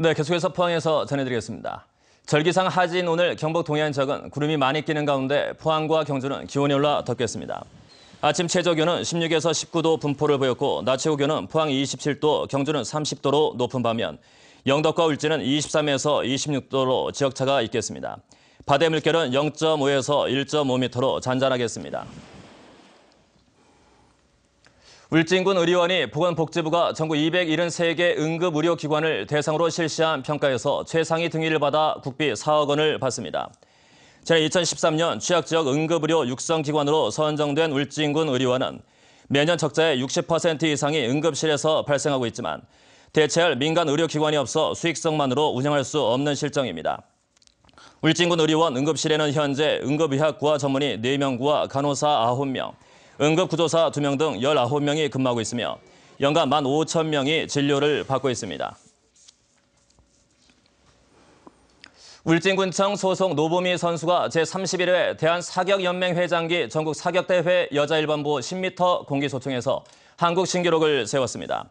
네, 계속해서 포항에서 전해드리겠습니다. 절기상 하지인 오늘 경북 동해안 지역은 구름이 많이 끼는 가운데 포항과 경주는 기온이 올라 덥겠습니다. 아침 최저 기온은 16에서 19도 분포를 보였고 낮 최고 기온은 포항 27도, 경주는 30도로 높은 반면 영덕과 울진은 23에서 26도로 지역차가 있겠습니다. 바다 물결은 0.5에서 1.5m로 잔잔하겠습니다. 울진군 의료원이 보건복지부가 전국 273개 응급의료기관을 대상으로 실시한 평가에서 최상위 등위를 받아 국비 4억 원을 받습니다. 지난 2013년 취약지역 응급의료 육성기관으로 선정된 울진군 의료원은 매년 적자의 60% 이상이 응급실에서 발생하고 있지만 대체할 민간 의료기관이 없어 수익성만으로 운영할 수 없는 실정입니다. 울진군 의료원 응급실에는 현재 응급의학과 전문의 4명과 간호사 9명, 응급구조사 2명 등 19명이 근무하고 있으며 연간 1만 5천 명이 진료를 받고 있습니다. 울진군청 소속 노보미 선수가 제31회 대한사격연맹 회장기 전국 사격대회 여자 일반부 10m 공기소총에서 한국 신기록을 세웠습니다.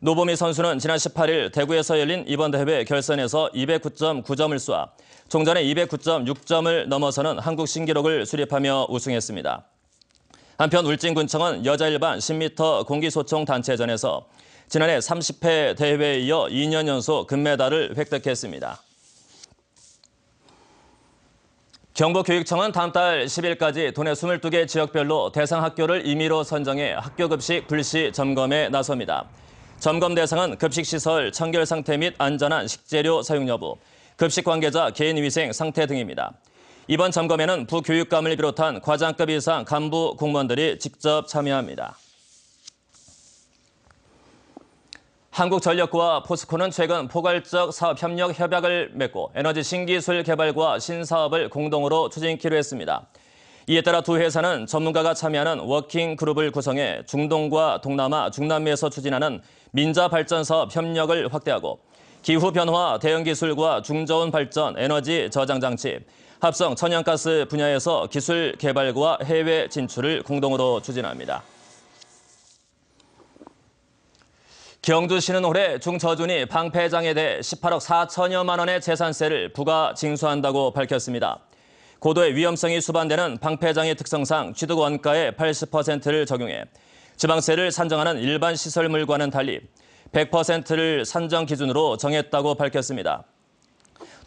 노보미 선수는 지난 18일 대구에서 열린 이번 대회 결선에서 209.9점을 쏘아 종전에 209.6점을 넘어서는 한국 신기록을 수립하며 우승했습니다. 한편 울진군청은 여자 일반 10m 공기소총 단체전에서 지난해 30회 대회에 이어 2년 연속 금메달을 획득했습니다. 경북교육청은 다음 달 10일까지 도내 22개 지역별로 대상 학교를 임의로 선정해 학교 급식 불시 점검에 나섭니다. 점검 대상은 급식시설 청결 상태 및 안전한 식재료 사용 여부, 급식 관계자 개인 위생 상태 등입니다. 이번 점검에는 부교육감을 비롯한 과장급 이상 간부 공무원들이 직접 참여합니다. 한국전력과 포스코는 최근 포괄적 사업협력 협약을 맺고 에너지 신기술 개발과 신사업을 공동으로 추진키로 했습니다. 이에 따라 두 회사는 전문가가 참여하는 워킹 그룹을 구성해 중동과 동남아, 중남미에서 추진하는 민자 발전 사업 협력을 확대하고 기후 변화 대응 기술과 중저온 발전, 에너지 저장 장치, 합성 천연가스 분야에서 기술 개발과 해외 진출을 공동으로 추진합니다. 경주시는 올해 중저준이 방패장에 대해 18억 4천여만 원의 재산세를 부과 징수한다고 밝혔습니다. 고도의 위험성이 수반되는 방패장의 특성상 취득 원가의 80%를 적용해 지방세를 산정하는 일반 시설물과는 달리 100%를 산정 기준으로 정했다고 밝혔습니다.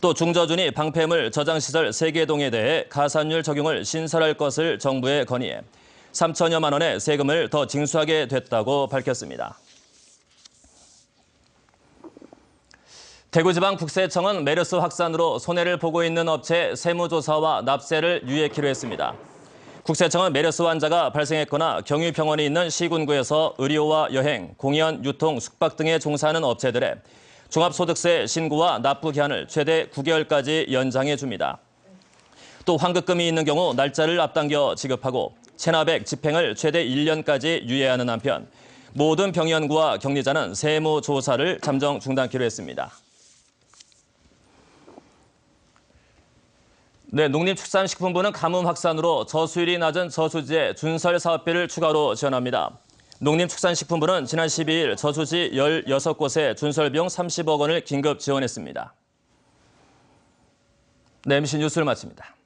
또 중저준이 방패물 저장시설 세개 동에 대해 가산율 적용을 신설할 것을 정부에 건의해 3천여만 원의 세금을 더 징수하게 됐다고 밝혔습니다. 대구지방국세청은 메르스 확산으로 손해를 보고 있는 업체 세무조사와 납세를 유예키로 했습니다. 국세청은 메르스 환자가 발생했거나 경유병원이 있는 시군구에서 의료와 여행, 공연, 유통, 숙박 등에 종사하는 업체들의 종합소득세 신고와 납부 기한을 최대 9개월까지 연장해 줍니다. 또 환급금이 있는 경우 날짜를 앞당겨 지급하고 체납액 집행을 최대 1년까지 유예하는 한편 모든 병연구와 격리자는 세무 조사를 잠정 중단키로 했습니다. 네, 농림축산식품부는 가뭄 확산으로 저수율이 낮은 저수지에 준설 사업비를 추가로 지원합니다. 농림축산식품부는 지난 12일 저수지 16곳에 준설비용 30억 원을 긴급 지원했습니다. 네, m c 뉴스를 마칩니다.